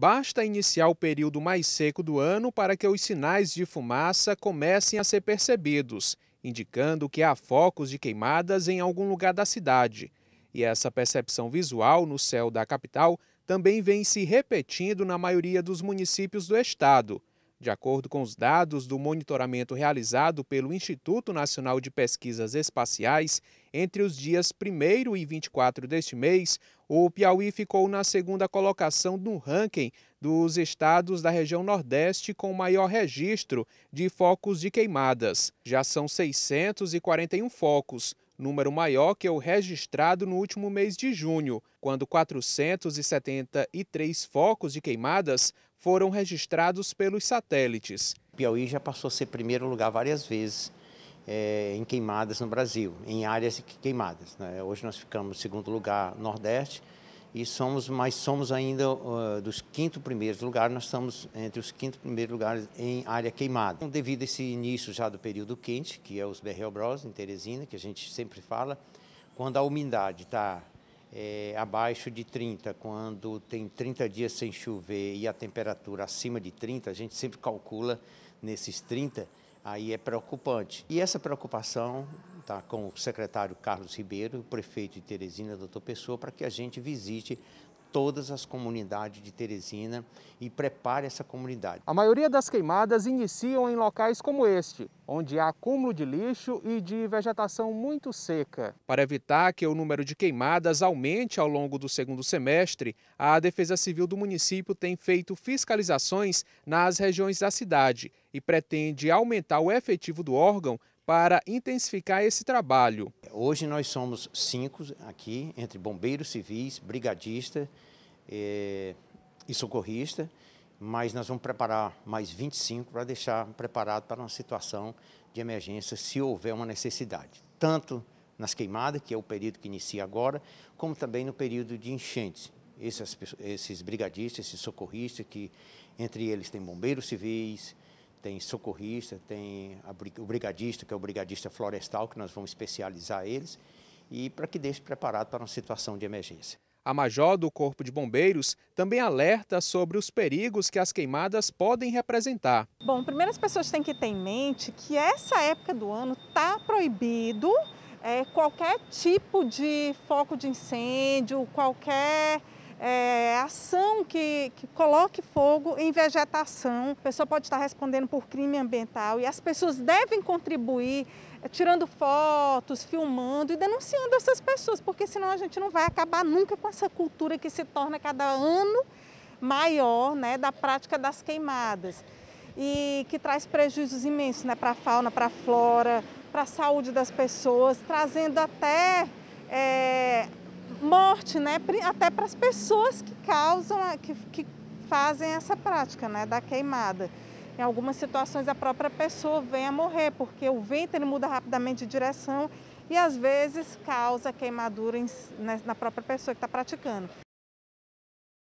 Basta iniciar o período mais seco do ano para que os sinais de fumaça comecem a ser percebidos, indicando que há focos de queimadas em algum lugar da cidade. E essa percepção visual no céu da capital também vem se repetindo na maioria dos municípios do estado. De acordo com os dados do monitoramento realizado pelo Instituto Nacional de Pesquisas Espaciais, entre os dias 1 e 24 deste mês, o Piauí ficou na segunda colocação no ranking dos estados da região Nordeste com maior registro de focos de queimadas. Já são 641 focos, número maior que o registrado no último mês de junho, quando 473 focos de queimadas foram registrados pelos satélites. Piauí já passou a ser primeiro lugar várias vezes é, em queimadas no Brasil, em áreas queimadas. Né? Hoje nós ficamos em segundo lugar Nordeste, e somos, mas somos ainda uh, dos quinto primeiros lugares, nós estamos entre os quinto primeiros lugares em área queimada. Então, devido a esse início já do período quente, que é os Berrel Bros em Teresina, que a gente sempre fala, quando a umidade está é, abaixo de 30, quando tem 30 dias sem chover e a temperatura acima de 30, a gente sempre calcula nesses 30, aí é preocupante. E essa preocupação tá, com o secretário Carlos Ribeiro, o prefeito de Teresina, doutor Pessoa, para que a gente visite todas as comunidades de Teresina e prepare essa comunidade. A maioria das queimadas iniciam em locais como este, onde há acúmulo de lixo e de vegetação muito seca. Para evitar que o número de queimadas aumente ao longo do segundo semestre, a Defesa Civil do município tem feito fiscalizações nas regiões da cidade e pretende aumentar o efetivo do órgão para intensificar esse trabalho. Hoje nós somos cinco aqui, entre bombeiros civis, brigadista é, e socorrista, mas nós vamos preparar mais 25 para deixar preparado para uma situação de emergência se houver uma necessidade, tanto nas queimadas, que é o período que inicia agora, como também no período de enchentes. Esses, esses brigadistas, esses socorristas, que entre eles tem bombeiros civis, tem socorrista, tem o brigadista, que é o brigadista florestal, que nós vamos especializar eles, e para que deixe preparado para uma situação de emergência. A major do Corpo de Bombeiros também alerta sobre os perigos que as queimadas podem representar. Bom, primeiro as pessoas têm que ter em mente que essa época do ano está proibido é, qualquer tipo de foco de incêndio, qualquer é, ação que, que coloque fogo em vegetação. A pessoa pode estar respondendo por crime ambiental e as pessoas devem contribuir é, tirando fotos, filmando e denunciando essas pessoas, porque senão a gente não vai acabar nunca com essa cultura que se torna cada ano maior né, da prática das queimadas e que traz prejuízos imensos né, para a fauna, para a flora, para a saúde das pessoas, trazendo até é, forte, né? Até para as pessoas que causam, que, que fazem essa prática, né? Da queimada. Em algumas situações a própria pessoa vem a morrer, porque o vento ele muda rapidamente de direção e às vezes causa queimadura né, na própria pessoa que está praticando.